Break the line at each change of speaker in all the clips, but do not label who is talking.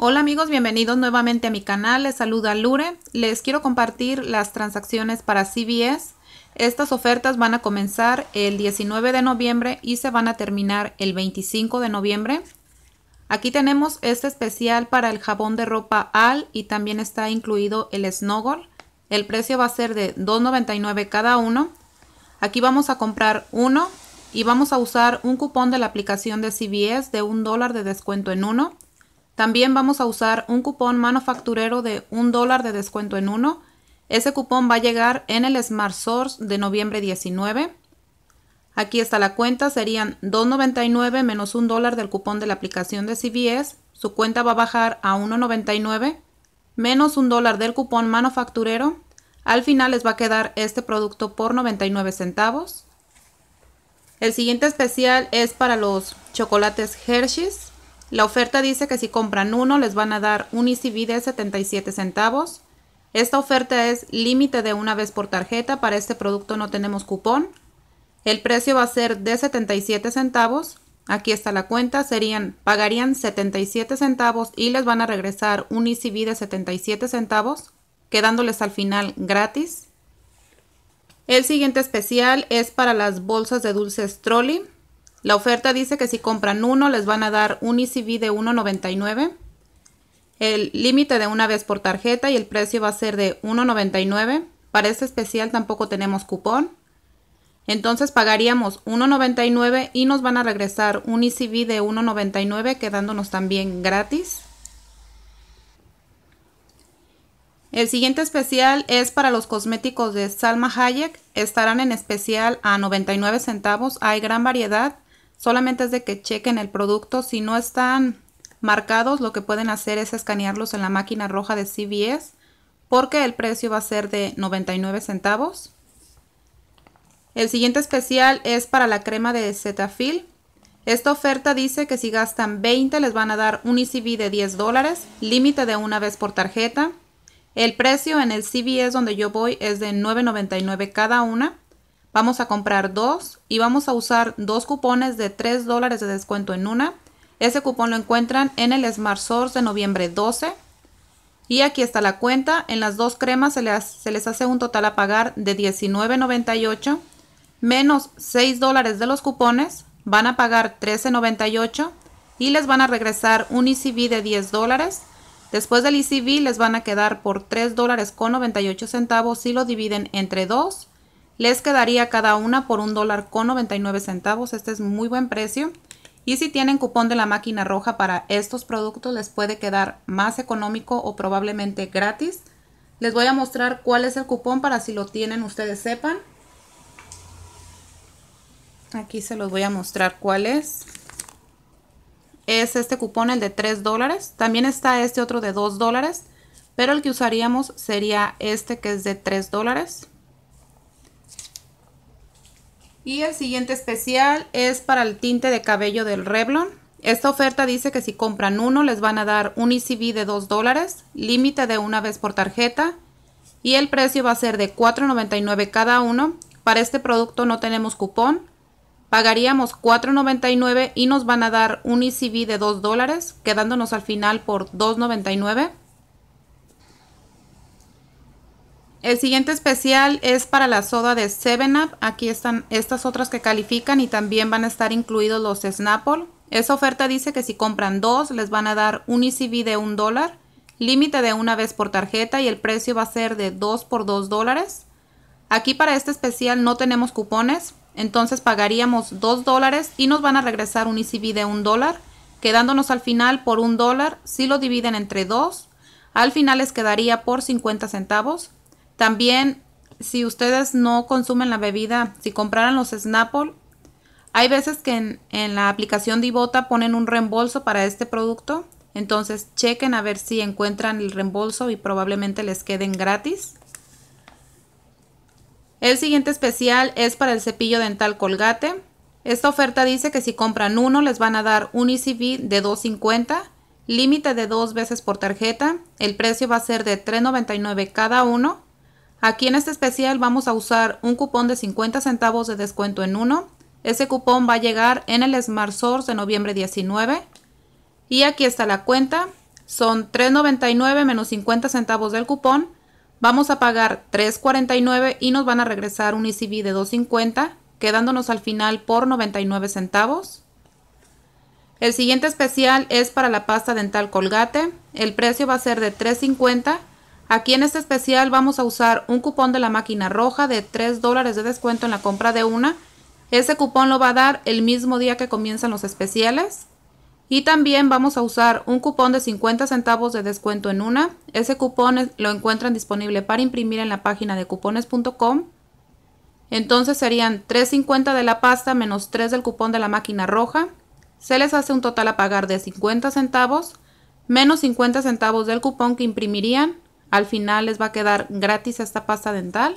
Hola amigos, bienvenidos nuevamente a mi canal, les saluda Lure. Les quiero compartir las transacciones para CBS. Estas ofertas van a comenzar el 19 de noviembre y se van a terminar el 25 de noviembre. Aquí tenemos este especial para el jabón de ropa AL y también está incluido el Snowball. El precio va a ser de $2.99 cada uno. Aquí vamos a comprar uno y vamos a usar un cupón de la aplicación de CBS de un dólar de descuento en uno. También vamos a usar un cupón manufacturero de un dólar de descuento en uno. Ese cupón va a llegar en el Smart Source de noviembre 19. Aquí está la cuenta, serían 2.99 menos un dólar del cupón de la aplicación de CVS. Su cuenta va a bajar a 1.99 menos un dólar del cupón manufacturero. Al final les va a quedar este producto por 99 centavos. El siguiente especial es para los chocolates Hershey's. La oferta dice que si compran uno les van a dar un ECB de 77 centavos. Esta oferta es límite de una vez por tarjeta, para este producto no tenemos cupón. El precio va a ser de 77 centavos. Aquí está la cuenta, serían pagarían 77 centavos y les van a regresar un ECB de 77 centavos, quedándoles al final gratis. El siguiente especial es para las bolsas de dulces trolley. La oferta dice que si compran uno les van a dar un ECB de 1.99. El límite de una vez por tarjeta y el precio va a ser de 1.99. Para este especial tampoco tenemos cupón. Entonces pagaríamos 1.99 y nos van a regresar un ECB de 1.99 quedándonos también gratis. El siguiente especial es para los cosméticos de Salma Hayek. Estarán en especial a 99 centavos. Hay gran variedad. Solamente es de que chequen el producto. Si no están marcados, lo que pueden hacer es escanearlos en la máquina roja de CVS porque el precio va a ser de 99 centavos. El siguiente especial es para la crema de Cetaphil. Esta oferta dice que si gastan 20 les van a dar un ECB de 10 dólares, límite de una vez por tarjeta. El precio en el CVS donde yo voy es de 9.99 cada una. Vamos a comprar dos y vamos a usar dos cupones de 3 dólares de descuento en una. Ese cupón lo encuentran en el Smart Source de noviembre 12. Y aquí está la cuenta. En las dos cremas se les, hace un total a pagar de $19.98 menos 6 dólares de los cupones. Van a pagar $13.98 y les van a regresar un ECB de 10 dólares. Después del ECB les van a quedar por $3 con 98 centavos si lo dividen entre 2 les quedaría cada una por un dólar con 99 centavos. Este es muy buen precio. Y si tienen cupón de la máquina roja para estos productos, les puede quedar más económico o probablemente gratis. Les voy a mostrar cuál es el cupón para si lo tienen ustedes sepan. Aquí se los voy a mostrar cuál es. Es este cupón, el de 3 dólares. También está este otro de 2 dólares. Pero el que usaríamos sería este que es de 3 dólares. Y el siguiente especial es para el tinte de cabello del Revlon. Esta oferta dice que si compran uno les van a dar un ECB de 2 dólares, límite de una vez por tarjeta y el precio va a ser de 4.99 cada uno. Para este producto no tenemos cupón. Pagaríamos 4.99 y nos van a dar un ECB de 2 dólares, quedándonos al final por 2.99. El siguiente especial es para la soda de 7up. Aquí están estas otras que califican y también van a estar incluidos los Snapple. Esa oferta dice que si compran dos les van a dar un ECB de un dólar, límite de una vez por tarjeta y el precio va a ser de 2 por 2 dólares. Aquí para este especial no tenemos cupones, entonces pagaríamos 2 dólares y nos van a regresar un ECB de un dólar, quedándonos al final por un dólar si lo dividen entre dos, al final les quedaría por 50 centavos. También, si ustedes no consumen la bebida, si compraran los Snapple, hay veces que en, la aplicación Divota ponen un reembolso para este producto. Entonces chequen a ver si encuentran el reembolso y probablemente les queden gratis. El siguiente especial es para el cepillo dental Colgate. Esta oferta dice que si compran uno les van a dar un ECV de 2.50, límite de dos veces por tarjeta. El precio va a ser de 3.99 cada uno. Aquí en este especial vamos a usar un cupón de 50 centavos de descuento en uno. Ese cupón va a llegar en el Smart Source de noviembre 19. Y aquí está la cuenta. Son 3.99 menos 50 centavos del cupón. Vamos a pagar 3.49 y nos van a regresar un ECB de 2.50, quedándonos al final por 99 centavos. El siguiente especial es para la pasta dental Colgate. El precio va a ser de 3.50 Aquí en este especial vamos a usar un cupón de la máquina roja de 3 dólares de descuento en la compra de una. Ese cupón lo va a dar el mismo día que comienzan los especiales. Y también vamos a usar un cupón de 50 centavos de descuento en una. Ese cupón lo encuentran disponible para imprimir en la página de cupones.com. Entonces serían 3.50 de la pasta menos 3 del cupón de la máquina roja. Se les hace un total a pagar de 50 centavos menos 50 centavos del cupón que imprimirían al final les va a quedar gratis esta pasta dental.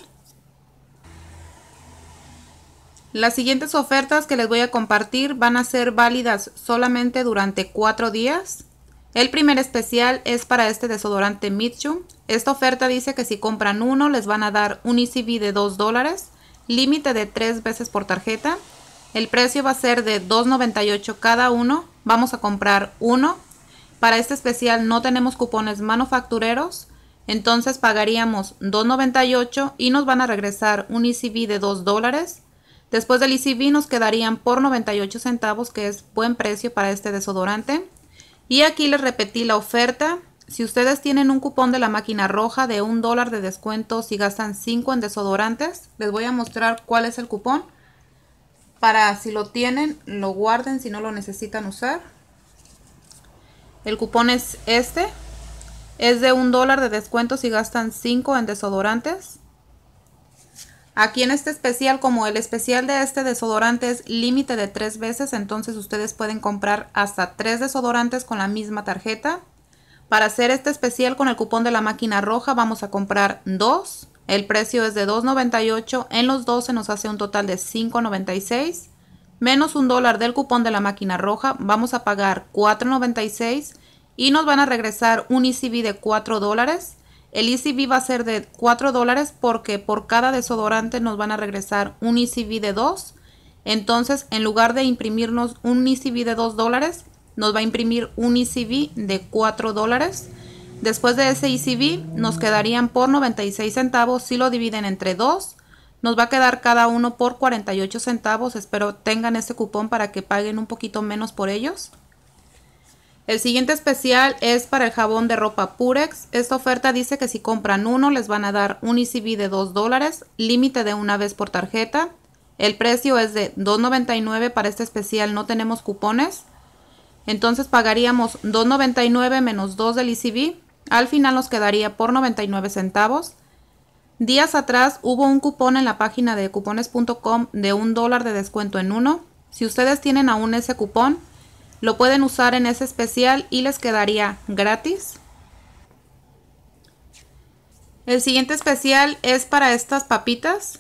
Las siguientes ofertas que les voy a compartir van a ser válidas solamente durante 4 días. El primer especial es para este desodorante Mitchum. Esta oferta dice que si compran uno les van a dar un ECB de 2 dólares, límite de 3 veces por tarjeta. El precio va a ser de 2.98 cada uno. Vamos a comprar uno. Para este especial no tenemos cupones manufactureros, entonces pagaríamos 2.98 y nos van a regresar un ECB de 2 dólares. Después del ECB nos quedarían por 98 centavos, que es buen precio para este desodorante. Y aquí les repetí la oferta. Si ustedes tienen un cupón de la máquina roja de un dólar de descuento si gastan 5 en desodorantes, les voy a mostrar cuál es el cupón. Para si lo tienen, lo guarden si no lo necesitan usar. El cupón es este. Es de un dólar de descuento si gastan 5 en desodorantes. Aquí en este especial, como el especial de este desodorante es límite de 3 veces, entonces ustedes pueden comprar hasta 3 desodorantes con la misma tarjeta. Para hacer este especial con el cupón de la máquina roja vamos a comprar 2. El precio es de 2.98. En los 12 nos hace un total de 5.96. Menos un dólar del cupón de la máquina roja. Vamos a pagar 4.96 y nos van a regresar un ECB de 4 dólares. El ECB va a ser de 4 dólares porque por cada desodorante nos van a regresar un ECB de 2. Entonces, en lugar de imprimirnos un ECB de 2 dólares, nos va a imprimir un ECB de 4 dólares. Después de ese ECB nos quedarían por 96 centavos si lo dividen entre 2. Nos va a quedar cada uno por 48 centavos. Espero tengan ese cupón para que paguen un poquito menos por ellos. El siguiente especial es para el jabón de ropa Purex. Esta oferta dice que si compran uno les van a dar un ECB de 2 dólares, límite de una vez por tarjeta. El precio es de $2.99 para este especial, no tenemos cupones. Entonces pagaríamos $2.99 menos 2 del ECB. Al final nos quedaría por 99 centavos. Días atrás hubo un cupón en la página de cupones.com de un dólar de descuento en uno. Si ustedes tienen aún ese cupón, lo pueden usar en ese especial y les quedaría gratis. El siguiente especial es para estas papitas.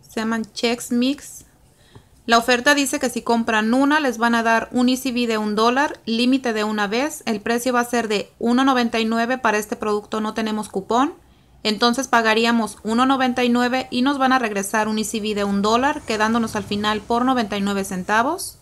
Se llaman Chex Mix. La oferta dice que si compran una les van a dar un ECB de un dólar, límite de una vez. El precio va a ser de 1.99 para este producto, no tenemos cupón. Entonces pagaríamos 1.99 y nos van a regresar un ECB de un dólar, quedándonos al final por 99 centavos.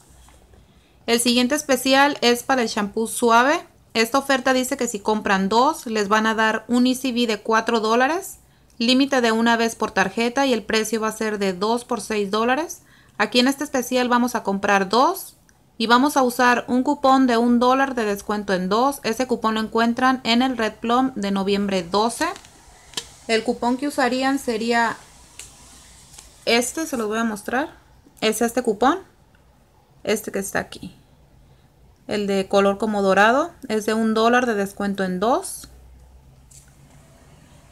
El siguiente especial es para el shampoo suave. Esta oferta dice que si compran dos, les van a dar un ECB de 4 dólares, límite de una vez por tarjeta y el precio va a ser de 2 por 6 dólares. Aquí en este especial vamos a comprar dos y vamos a usar un cupón de un dólar de descuento en dos. Ese cupón lo encuentran en el Red Plum de noviembre 12. El cupón que usarían sería este, se lo voy a mostrar. Es este cupón este que está aquí. El de color como dorado es de un dólar de descuento en dos.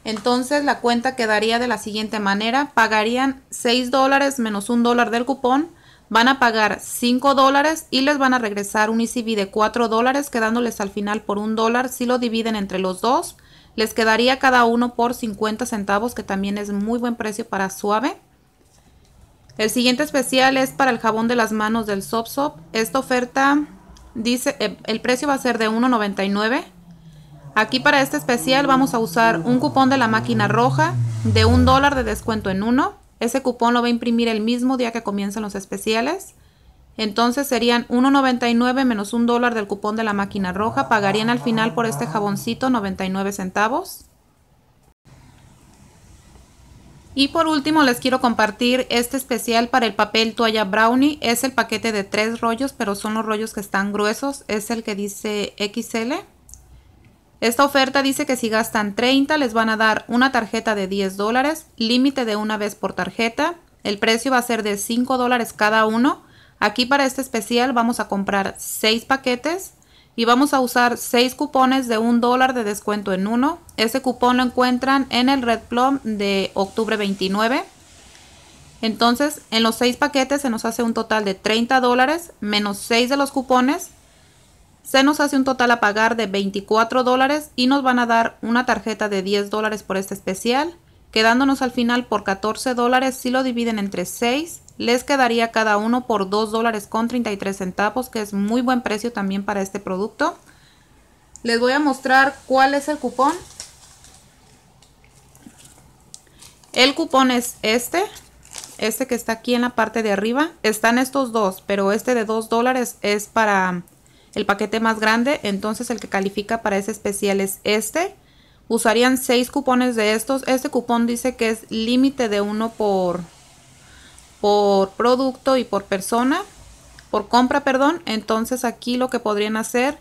Entonces la cuenta quedaría de la siguiente manera. Pagarían 6 dólares menos un dólar del cupón. Van a pagar 5 dólares y les van a regresar un ECB de 4 dólares quedándoles al final por un dólar. Si lo dividen entre los dos, les quedaría cada uno por 50 centavos que también es muy buen precio para suave. El siguiente especial es para el jabón de las manos del Sop Esta oferta dice, eh, el precio va a ser de 1.99. Aquí para este especial vamos a usar un cupón de la máquina roja de un dólar de descuento en uno. Ese cupón lo va a imprimir el mismo día que comienzan los especiales. Entonces serían 1.99 menos un dólar del cupón de la máquina roja. Pagarían al final por este jaboncito 99 centavos. Y por último les quiero compartir este especial para el papel toalla brownie. Es el paquete de tres rollos, pero son los rollos que están gruesos. Es el que dice XL. Esta oferta dice que si gastan 30 les van a dar una tarjeta de 10 dólares, límite de una vez por tarjeta. El precio va a ser de 5 dólares cada uno. Aquí para este especial vamos a comprar 6 paquetes y vamos a usar 6 cupones de 1 dólar de descuento en uno. Ese cupón lo encuentran en el Red Plum de octubre 29. Entonces, en los 6 paquetes se nos hace un total de 30 dólares menos 6 de los cupones. Se nos hace un total a pagar de 24 dólares y nos van a dar una tarjeta de 10 dólares por este especial, quedándonos al final por 14 dólares si lo dividen entre 6 les quedaría cada uno por 2 dólares con 33 centavos, que es muy buen precio también para este producto. Les voy a mostrar cuál es el cupón. El cupón es este, este que está aquí en la parte de arriba. Están estos dos, pero este de 2 dólares es para el paquete más grande, entonces el que califica para ese especial es este. Usarían 6 cupones de estos. Este cupón dice que es límite de 1 por por producto y por persona, por compra, perdón. Entonces aquí lo que podrían hacer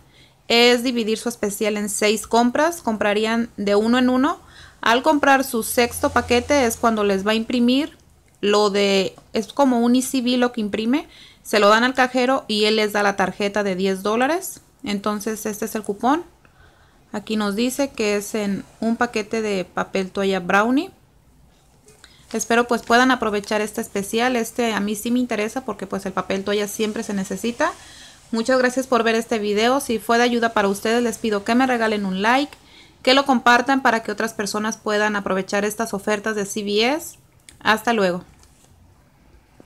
es dividir su especial en seis compras. Comprarían de uno en uno. Al comprar su sexto paquete es cuando les va a imprimir lo de, es como un ECB lo que imprime. Se lo dan al cajero y él les da la tarjeta de 10 dólares. Entonces este es el cupón. Aquí nos dice que es en un paquete de papel toalla brownie. Espero pues puedan aprovechar este especial. Este a mí sí me interesa porque pues el papel toalla siempre se necesita. Muchas gracias por ver este video. Si fue de ayuda para ustedes les pido que me regalen un like, que lo compartan para que otras personas puedan aprovechar estas ofertas de CBS. Hasta luego.